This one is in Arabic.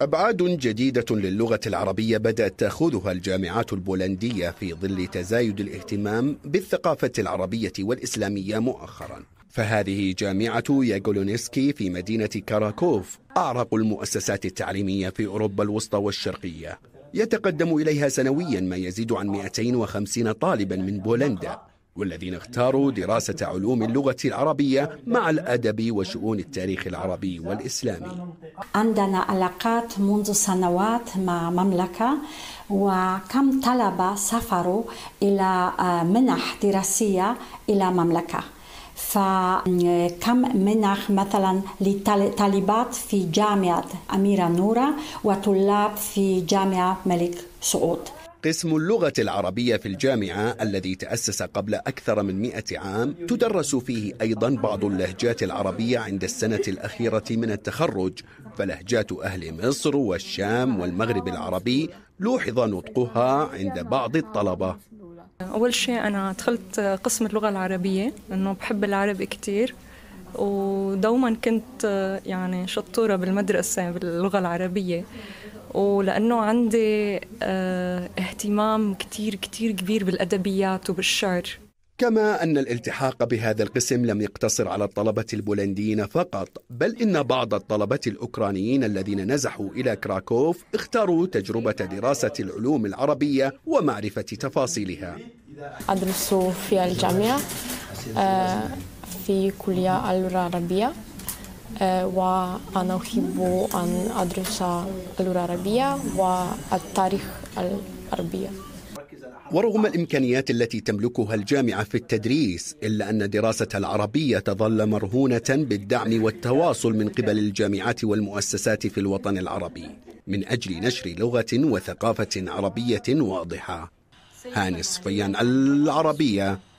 أبعاد جديدة للغة العربية بدأت تأخذها الجامعات البولندية في ظل تزايد الاهتمام بالثقافة العربية والإسلامية مؤخرا فهذه جامعة ياغولونيسكي في مدينة كاراكوف أعرق المؤسسات التعليمية في أوروبا الوسطى والشرقية يتقدم إليها سنويا ما يزيد عن 250 طالبا من بولندا والذين اختاروا دراسة علوم اللغة العربية مع الأدب وشؤون التاريخ العربي والإسلامي عندنا علاقات منذ سنوات مع مملكة وكم طلبة سافروا إلى آه، منح دراسية إلى مملكة فكم منح مثلا لطالبات في جامعة أميرة نورة وطلاب في جامعة ملك سعود قسم اللغة العربية في الجامعة الذي تأسس قبل أكثر من مئة عام تدرس فيه أيضا بعض اللهجات العربية عند السنة الأخيرة من التخرج فلهجات أهل مصر والشام والمغرب العربي لوحظ نطقها عند بعض الطلبة أول شيء أنا دخلت قسم اللغة العربية لأنه بحب العربي كتير ودوما كنت يعني شطورة بالمدرسة باللغة العربية ولأنه عندي آه، اهتمام كتير كتير كبير بالأدبيات وبالشعر كما أن الالتحاق بهذا القسم لم يقتصر على الطلبة البولنديين فقط بل إن بعض الطلبة الأوكرانيين الذين نزحوا إلى كراكوف اختاروا تجربة دراسة العلوم العربية ومعرفة تفاصيلها أدرس في الجامعة آه، في كلية العربية وأنا أحب أن أدرس اللغة العربية والتاريخ العربية ورغم الإمكانيات التي تملكها الجامعة في التدريس إلا أن دراسة العربية تظل مرهونة بالدعم والتواصل من قبل الجامعات والمؤسسات في الوطن العربي من أجل نشر لغة وثقافة عربية واضحة هاني صفيان العربية